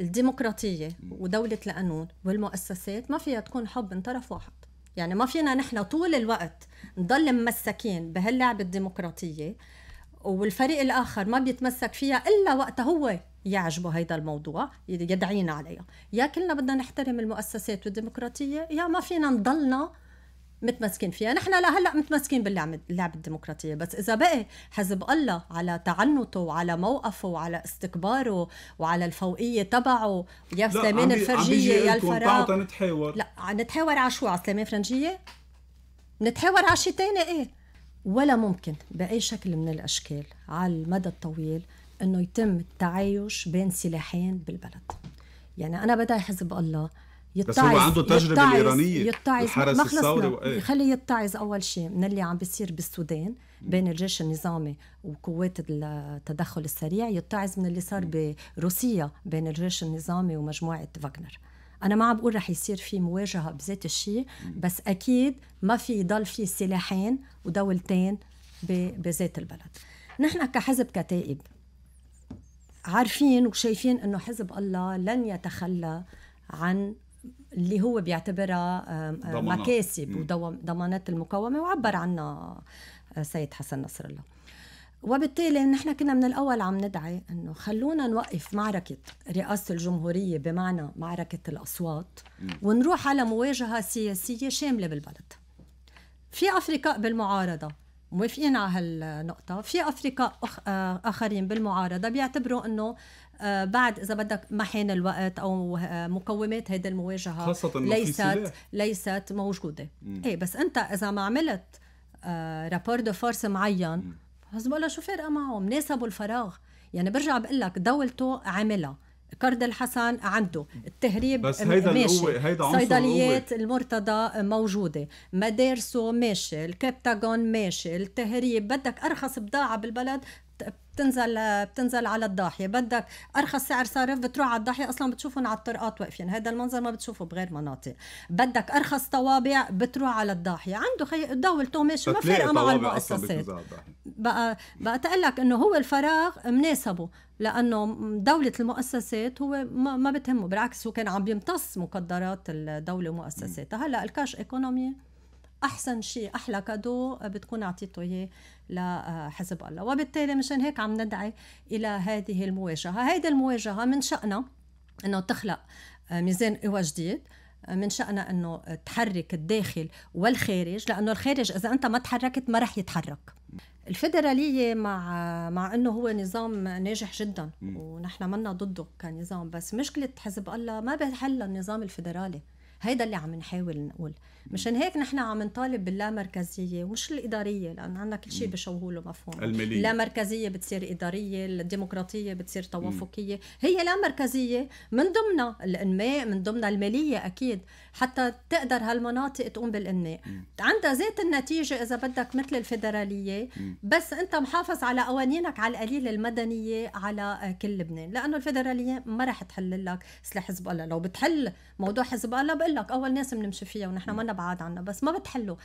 الديمقراطيه ودوله القانون والمؤسسات ما فيها تكون حب من طرف واحد يعني ما فينا نحن طول الوقت نضل ممسكين بهاللعبه الديمقراطيه والفريق الاخر ما بيتمسك فيها الا وقتها هو يعجبه هيدا الموضوع يدعينا عليها يا كلنا بدنا نحترم المؤسسات والديمقراطيه يا ما فينا نضلنا متمسكين فيها نحن لهلا متمسكين باللعبة الديمقراطية بس إذا بقي حزب الله على تعنته وعلى موقفه وعلى استكباره وعلى الفوقية تبعه يا سليمان الفرجية يا الفراغ لا نتحاور لا نتحاور على شو على سليمان فرنجية؟ نتحاور على شيء ثاني ايه ولا ممكن بأي شكل من الأشكال على المدى الطويل أنه يتم التعايش بين سلاحين بالبلد يعني أنا بدعي حزب الله يتعز بس هو عنده تجربه يتعز الايرانيه يتعز ما خلصنا وإيه؟ خلي يتعز اول شيء من اللي عم بيصير بالسودان بين الجيش النظامي وقوات التدخل السريع يتعز من اللي صار بروسيا بين الجيش النظامي ومجموعه فاغنر انا ما عم بقول رح يصير في مواجهه بذات الشيء بس اكيد ما في يضل في سلاحين ودولتين بذات البلد نحن كحزب كتائب عارفين وشايفين انه حزب الله لن يتخلى عن اللي هو بيعتبرها مكاسب وضمانات المقاومه وعبر عنها سيد حسن نصر الله وبالتالي نحن كنا من الاول عم ندعي انه خلونا نوقف معركه رئاسه الجمهوريه بمعنى معركه الاصوات ونروح على مواجهه سياسيه شامله بالبلد في افرقاء بالمعارضه موافقين على هالنقطة في أفريقيا أخ... آه، آخرين بالمعارضة بيعتبروا أنه آه، بعد إذا بدك ما حين الوقت أو آه، مقومات هذه المواجهة خاصة ليست ليست موجودة إيه بس أنت إذا ما عملت رابور دو فورس معين حزب الله شو فارقة معه ناسبوا الفراغ يعني برجع بقول لك دولته عاملها كرد الحسن عنده التهريب بس هيدا ماشي هيدا صيدليات المرتضى موجوده مدارسه ماشي الكابتاغون ماشي التهريب بدك ارخص بضاعه بالبلد بتنزل بتنزل على الضاحيه بدك ارخص سعر صارف بتروح على الضاحيه اصلا بتشوفهم على الطرقات واقفين هذا المنظر ما بتشوفه بغير مناطق بدك ارخص طوابع بتروح على الضاحيه عنده خي... دولته ماشي ما فارقه مع المؤسسات بقى بقى لك انه هو الفراغ مناسبه لانه دوله المؤسسات هو ما, ما بتهمه بالعكس هو كان عم بيمتص مقدرات الدوله ومؤسساتها هلا الكاش ايكونومي احسن شيء احلى كادو بتكون اعطيته اياه لحزب الله وبالتالي مشان هيك عم ندعي الى هذه المواجهه هذه المواجهه من شأنها انه تخلق ميزان قوى جديد من شأنها انه تحرك الداخل والخارج لانه الخارج اذا انت ما تحركت ما رح يتحرك الفدراليه مع مع انه هو نظام ناجح جدا ونحن منا ضده كنظام بس مشكله حزب الله ما بيحلها النظام الفدرالي هيدا اللي عم نحاول نقول مشان هيك نحن عم نطالب باللا مركزيه مش الاداريه لان عندنا كل شيء بشوهوله له مفهوم المالية. اللامركزية مركزيه بتصير اداريه الديمقراطيه بتصير توافقيه هي لا مركزيه من ضمنها الانماء من ضمنها الماليه اكيد حتى تقدر هالمناطق تقوم بالانماء عندها ذات النتيجه اذا بدك مثل الفيدرالية بس انت محافظ على قوانينك على القليل المدنيه على كل لبنان لانه الفيدرالية ما رح تحل لك سلاح حزب الله لو بتحل موضوع حزب الله بقول لك اول ناس بنمشي فيها ونحن ما بعاد عنها بس ما بتحلو